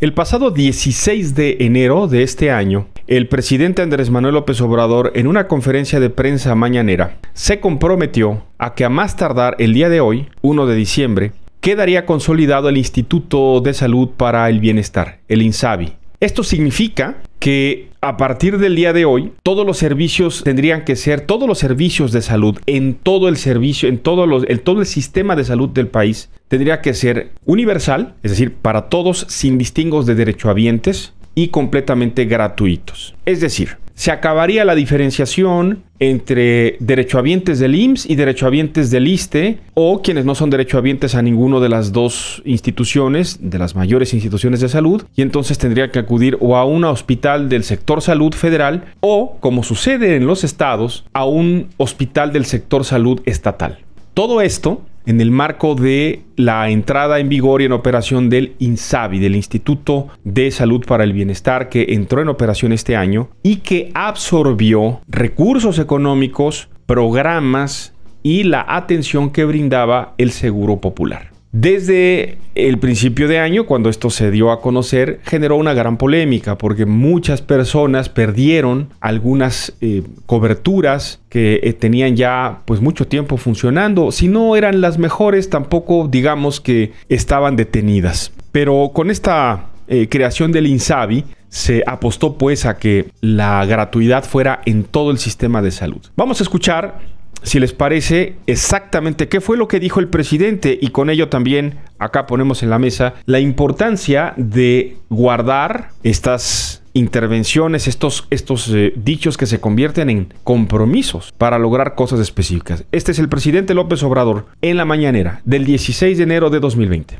El pasado 16 de enero de este año, el presidente Andrés Manuel López Obrador, en una conferencia de prensa mañanera, se comprometió a que a más tardar el día de hoy, 1 de diciembre, quedaría consolidado el Instituto de Salud para el Bienestar, el INSABI. Esto significa que a partir del día de hoy todos los servicios tendrían que ser todos los servicios de salud en todo el servicio en todos los todo el sistema de salud del país tendría que ser universal, es decir, para todos sin distingos de derechohabientes y completamente gratuitos. Es decir, se acabaría la diferenciación entre derechohabientes del IMSS y derechohabientes del ISTE o quienes no son derechohabientes a ninguno de las dos instituciones, de las mayores instituciones de salud, y entonces tendría que acudir o a un hospital del sector salud federal o, como sucede en los estados, a un hospital del sector salud estatal. Todo esto en el marco de la entrada en vigor y en operación del INSABI, del Instituto de Salud para el Bienestar, que entró en operación este año y que absorbió recursos económicos, programas y la atención que brindaba el Seguro Popular. Desde el principio de año, cuando esto se dio a conocer, generó una gran polémica porque muchas personas perdieron algunas eh, coberturas que eh, tenían ya pues mucho tiempo funcionando. Si no eran las mejores, tampoco digamos que estaban detenidas. Pero con esta eh, creación del Insabi, se apostó pues a que la gratuidad fuera en todo el sistema de salud. Vamos a escuchar si les parece, exactamente qué fue lo que dijo el presidente y con ello también acá ponemos en la mesa la importancia de guardar estas intervenciones, estos, estos eh, dichos que se convierten en compromisos para lograr cosas específicas. Este es el presidente López Obrador en la mañanera del 16 de enero de 2020.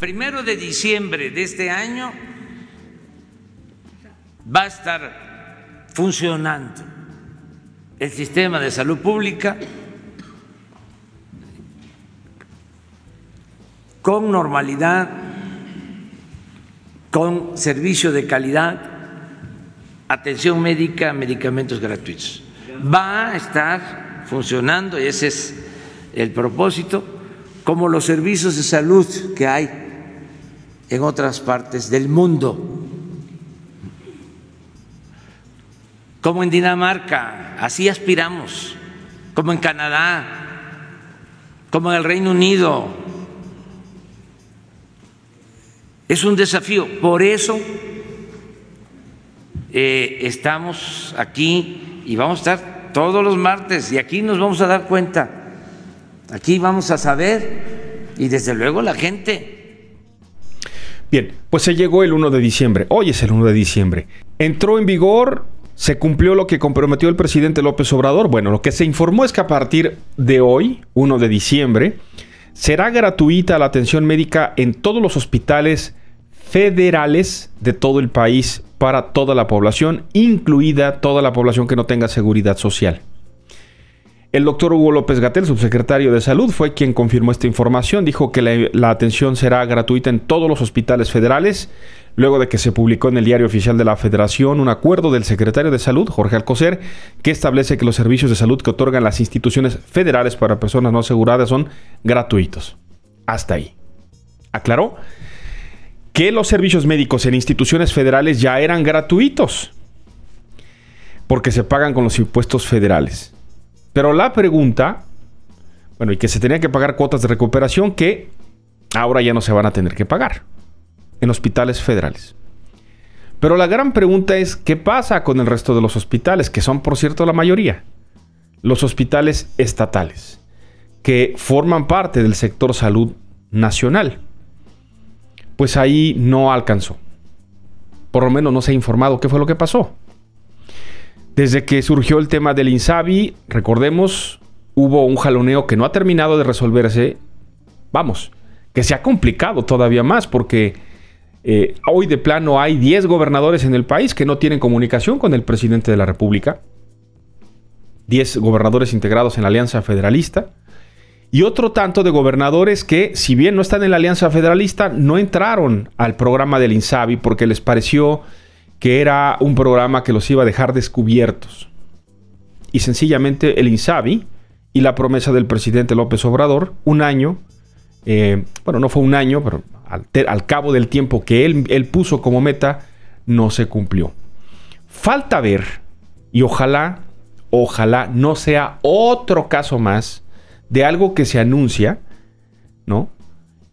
Primero de diciembre de este año va a estar funcionando el sistema de salud pública con normalidad, con servicio de calidad, atención médica, medicamentos gratuitos. Va a estar funcionando, y ese es el propósito, como los servicios de salud que hay en otras partes del mundo. como en Dinamarca, así aspiramos, como en Canadá, como en el Reino Unido. Es un desafío, por eso eh, estamos aquí y vamos a estar todos los martes y aquí nos vamos a dar cuenta, aquí vamos a saber y desde luego la gente. Bien, pues se llegó el 1 de diciembre, hoy es el 1 de diciembre. Entró en vigor ¿Se cumplió lo que comprometió el presidente López Obrador? Bueno, lo que se informó es que a partir de hoy, 1 de diciembre, será gratuita la atención médica en todos los hospitales federales de todo el país para toda la población, incluida toda la población que no tenga seguridad social. El doctor Hugo López Gatel, subsecretario de Salud, fue quien confirmó esta información. Dijo que la, la, atención será gratuita en todos los hospitales federales, luego de que se publicó en el Diario Oficial de la Federación un acuerdo del secretario de Salud, Jorge Alcocer, que establece que los servicios de salud que otorgan las instituciones federales para personas no aseguradas son gratuitos. Hasta ahí. ¿Aclaró? Que los servicios médicos en instituciones federales ya eran gratuitos, porque se pagan con los impuestos federales pero la pregunta, bueno, y que se tenía que pagar cuotas de recuperación que ahora ya no se van a tener que pagar en hospitales federales. Pero la gran pregunta es, ¿qué pasa con el resto de los hospitales? Que son, por cierto, la mayoría. Los hospitales estatales, que forman parte del sector salud nacional. Pues ahí no alcanzó. Por lo menos no se ha informado qué fue lo que pasó. Desde que surgió el tema del Insabi, recordemos, hubo un jaloneo que no ha terminado de resolverse. Vamos, que se ha complicado todavía más porque eh, hoy de plano hay 10 gobernadores en el país que no tienen comunicación con el presidente de la República. 10 gobernadores integrados en la Alianza Federalista. Y otro tanto de gobernadores que, si bien no están en la Alianza Federalista, no entraron al programa del INSABI porque les pareció que era un programa que los iba a dejar descubiertos. Y sencillamente el INSABI y la promesa del presidente López Obrador, un año, eh, bueno, no fue un año, pero al, cabo del tiempo que él, él puso como meta, no se cumplió. Falta ver, y ojalá, ojalá no sea otro caso más de algo que se anuncia, ¿no?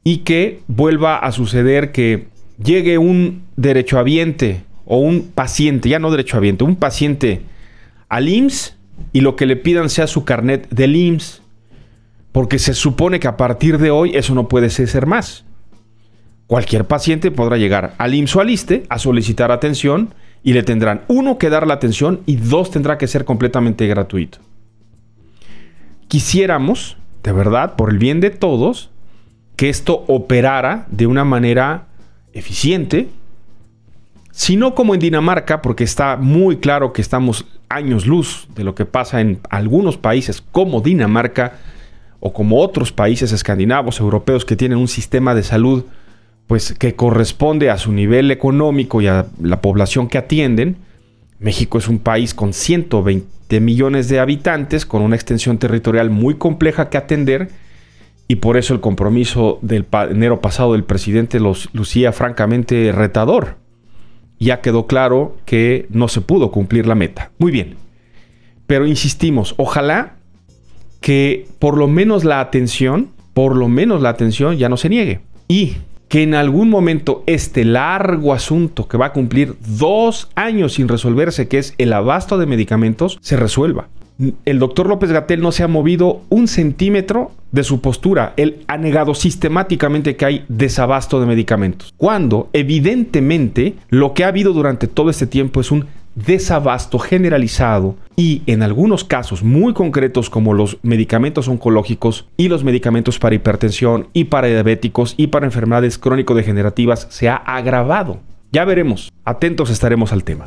Y que vuelva a suceder que llegue un derechohabiente o un paciente, ya no derecho a viento un paciente al IMSS y lo que le pidan sea su carnet del IMSS. Porque se supone que a partir de hoy eso no puede ser más. Cualquier paciente podrá llegar al IMSS o al ISTE a solicitar atención y le tendrán, uno, que dar la atención y dos, tendrá que ser completamente gratuito. Quisiéramos, de verdad, por el bien de todos, que esto operara de una manera eficiente, sino como en Dinamarca, porque está muy claro que estamos años luz de lo que pasa en algunos países como Dinamarca o como otros países escandinavos, europeos, que tienen un sistema de salud pues, que corresponde a su nivel económico y a la población que atienden. México es un país con 120 millones de habitantes, con una extensión territorial muy compleja que atender, y por eso el compromiso del enero pasado del presidente los lucía francamente retador ya quedó claro que no se pudo cumplir la meta. Muy bien. Pero insistimos, ojalá que por lo menos la atención, por lo menos la atención ya no se niegue. Y que en algún momento este largo asunto que va a cumplir dos años sin resolverse, que es el abasto de medicamentos, se resuelva el doctor López Gatel no se ha movido un centímetro de su postura. Él ha negado sistemáticamente que hay desabasto de medicamentos. Cuando evidentemente lo que ha habido durante todo este tiempo es un desabasto generalizado y en algunos casos muy concretos como los medicamentos oncológicos y los medicamentos para hipertensión y para diabéticos y para enfermedades crónico-degenerativas se ha agravado. Ya veremos, atentos estaremos al tema.